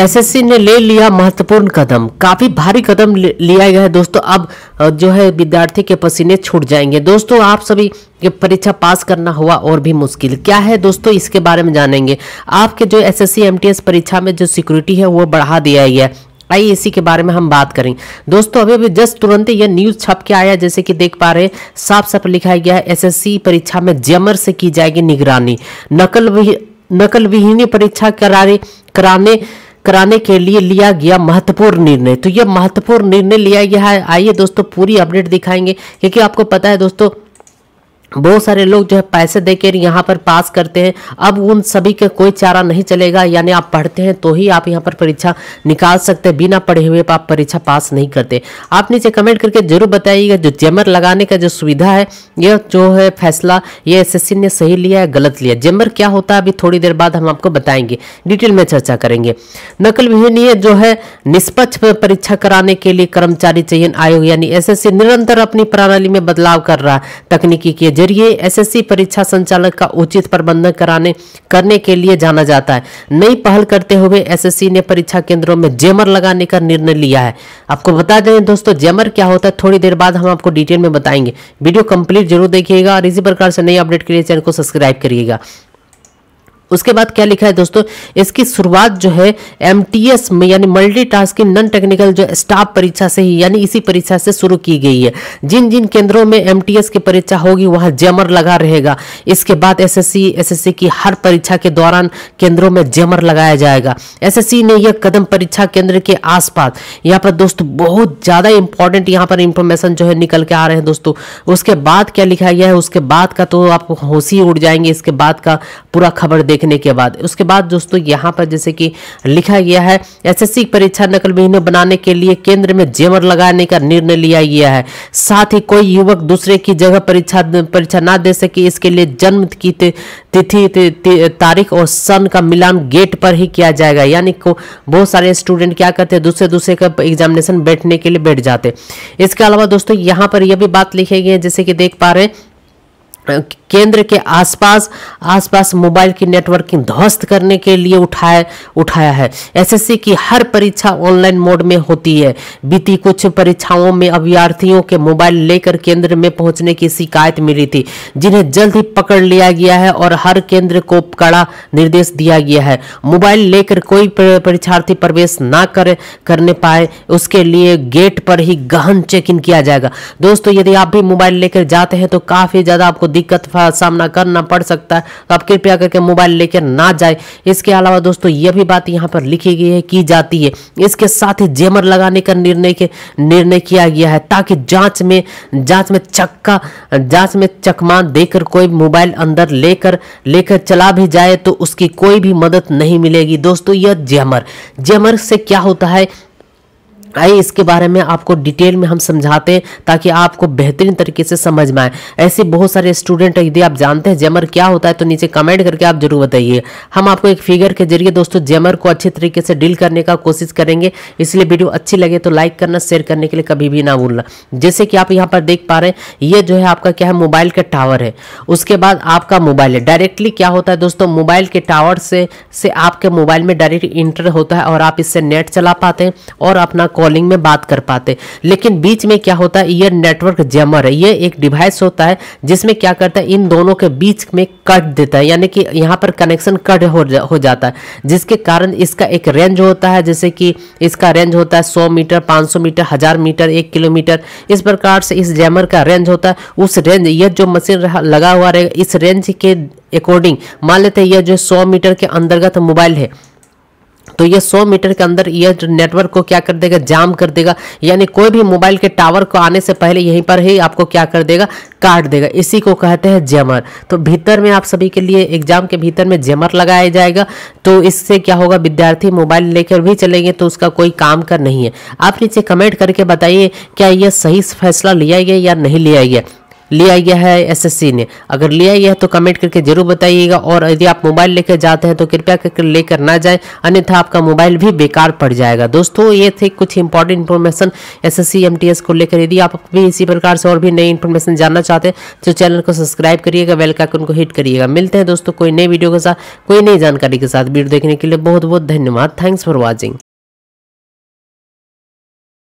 SSC ने ले लिया महत्वपूर्ण कदम काफी भारी कदम लिया गया है दोस्तों अब जो है विद्यार्थी के पसीने छूट जाएंगे दोस्तों आप सभी के परीक्षा पास करना हुआ और भी मुश्किल क्या है दोस्तों इसके बारे में जानेंगे आपके जो एसएससी एमटीएस परीक्षा में जो सिक्योरिटी है वो बढ़ा दिया गया है आई एसी के बारे में हम बात करें दोस्तों अभी अभी जस्ट तुरंत यह न्यूज छप के आया जैसे कि देख पा रहे साफ साफ लिखा गया है एस परीक्षा में जमर से की जाएगी निगरानी नकल नकल विहीन परीक्षा कराने कराने कराने के लिए लिया गया महत्वपूर्ण निर्णय तो ये महत्वपूर्ण निर्णय लिया गया है आइए दोस्तों पूरी अपडेट दिखाएंगे क्योंकि आपको पता है दोस्तों बहुत सारे लोग जो है पैसे देकर यहाँ पर पास करते हैं अब उन सभी का कोई चारा नहीं चलेगा यानी आप पढ़ते हैं तो ही आप यहाँ पर परीक्षा निकाल सकते हैं बिना पढ़े हुए आप परीक्षा पास नहीं करते आप नीचे कमेंट करके जरूर बताइएगा जो जेमर लगाने का जो सुविधा है यह जो है फैसला ये एस ने सही लिया है गलत लिया जेमर क्या होता है अभी थोड़ी देर बाद हम आपको बताएंगे डिटेल में चर्चा करेंगे नकल विहीनीय जो है निष्पक्ष परीक्षा कराने के लिए कर्मचारी चयन आयोग यानी एस निरंतर अपनी प्रणाली में बदलाव कर रहा है तकनीकी के जरिए एसएससी परीक्षा संचालक का उचित प्रबंधन कराने करने के लिए जाना जाता है नई पहल करते हुए एसएससी ने परीक्षा केंद्रों में जेमर लगाने का निर्णय लिया है आपको बता दें दोस्तों जेमर क्या होता है थोड़ी देर बाद हम आपको डिटेल में बताएंगे वीडियो कंप्लीट जरूर देखिएगा और इसी प्रकार से नई अपडेट के लिए चैनल को सब्सक्राइब करिएगा उसके बाद क्या लिखा है दोस्तों इसकी शुरुआत जो है एम में यानी मल्टी नॉन टेक्निकल जो स्टाफ परीक्षा से ही यानी इसी परीक्षा से शुरू की गई है जिन जिन केंद्रों में एम की परीक्षा होगी वहां जेमर लगा रहेगा इसके बाद एसएससी एसएससी की हर परीक्षा के दौरान केंद्रों में जेमर लगाया जाएगा सी ने यह कदम परीक्षा केंद्र के पास यहाँ पर दोस्तों बहुत ज़्यादा इंपॉर्टेंट यहाँ पर इंफॉर्मेशन जो है निकल के आ रहे हैं दोस्तों उसके बाद क्या लिखा गया है उसके बाद का तो आप होश ही उड़ जाएंगे इसके बाद का पूरा खबर देख देखने के बाद उसके बाद दोस्तों यहाँ पर जैसे कि लिखा गया है एसएससी परीक्षा नकल विहीन बनाने के लिए केंद्र में जेवर लगाने का निर्णय लिया गया है साथ ही कोई युवक दूसरे की जगह परीक्षा परीक्षा ना दे सके इसके लिए जन्म की तिथि तारीख और सन का मिलान गेट पर ही किया जाएगा यानी को बहुत सारे स्टूडेंट क्या करते हैं दूसरे दूसरे का एग्जामिनेशन बैठने के लिए बैठ जाते इसके अलावा दोस्तों यहाँ पर यह भी बात लिखी गई है जैसे कि देख पा रहे हैं केंद्र के आसपास आसपास मोबाइल की नेटवर्किंग ध्वस्त करने के लिए उठाए उठाया है एसएससी की हर परीक्षा ऑनलाइन मोड में होती है बीती कुछ परीक्षाओं में अभ्यार्थियों के मोबाइल लेकर केंद्र में पहुंचने की शिकायत मिली थी जिन्हें जल्द ही पकड़ लिया गया है और हर केंद्र को कड़ा निर्देश दिया गया है मोबाइल लेकर कोई परीक्षार्थी प्रवेश ना कर करने पाए उसके लिए गेट पर ही गहन चेक इन किया जाएगा दोस्तों यदि आप भी मोबाइल लेकर जाते हैं तो काफी ज्यादा आपको दिक्कत सामना करना पड़ सकता है तो आप कृपया करके मोबाइल लेकर ना जाए इसके अलावा दोस्तों ये भी बात यहाँ पर लिखी गई है की जाती है इसके साथ ही जेमर लगाने का निर्णय के निर्णय किया गया है ताकि जांच में जांच में चक्का जांच में चकमा देकर कोई मोबाइल अंदर लेकर लेकर चला भी जाए तो उसकी कोई भी मदद नहीं मिलेगी दोस्तों यह जेमर जेमर से क्या होता है आइए इसके बारे में आपको डिटेल में हम समझाते हैं ताकि आपको बेहतरीन तरीके से समझ में आए ऐसे बहुत सारे स्टूडेंट यदि आप जानते हैं जेमर क्या होता है तो नीचे कमेंट करके आप जरूर बताइए हम आपको एक फिगर के जरिए दोस्तों जेमर को अच्छे तरीके से डील करने का कोशिश करेंगे इसलिए वीडियो अच्छी लगे तो लाइक करना शेयर करने के लिए कभी भी ना भूलना जैसे कि आप यहाँ पर देख पा रहे हैं ये जो है आपका क्या है मोबाइल का टावर है उसके बाद आपका मोबाइल है डायरेक्टली क्या होता है दोस्तों मोबाइल के टावर से से आपके मोबाइल में डायरेक्ट इंटर होता है और आप इससे नेट चला पाते हैं और अपना कॉलिंग में बात कर पाते लेकिन बीच में क्या होता है ये नेटवर्क जैमर है ये एक डिवाइस होता है जिसमें क्या करता है इन दोनों के बीच में कट देता है यानी कि यहाँ पर कनेक्शन कट हो, जा, हो जाता है जिसके कारण इसका एक रेंज होता है जैसे कि इसका रेंज होता है सौ मीटर पाँच मीटर हज़ार मीटर एक किलोमीटर इस प्रकार से इस जैमर का रेंज होता है उस रेंज यह जो मशीन लगा हुआ रहेगा इस रेंज के अकॉर्डिंग मान लेते हैं यह जो 100 मीटर के अंतर्गत मोबाइल है तो ये 100 मीटर के अंदर ये नेटवर्क को क्या कर देगा जाम कर देगा यानी कोई भी मोबाइल के टावर को आने से पहले यहीं पर ही आपको क्या कर देगा काट देगा इसी को कहते हैं जेमर तो भीतर में आप सभी के लिए एग्जाम के भीतर में जेमर लगाया जाएगा तो इससे क्या होगा विद्यार्थी मोबाइल लेकर भी चलेंगे तो उसका कोई काम का नहीं है आप नीचे कमेंट करके बताइए क्या यह सही फैसला लिया गया या नहीं लिया गया लिया गया है एसएससी ने अगर लिया गया है तो कमेंट करके जरूर बताइएगा और यदि आप मोबाइल लेकर जाते हैं तो कृपया करके लेकर ना जाए अन्यथा आपका मोबाइल भी बेकार पड़ जाएगा दोस्तों ये थे कुछ इंपॉर्टेंट इन्फॉर्मेशन एस एस को लेकर यदि आप भी इसी प्रकार से और भी नई इन्फॉर्मेशन जानना चाहते हैं तो चैनल को सब्सक्राइब करिएगा बेल का को हिट करिएगा मिलते हैं दोस्तों कोई नई वीडियो के साथ कोई नई जानकारी के साथ वीडियो देखने के लिए बहुत बहुत धन्यवाद थैंक्स फॉर वॉचिंग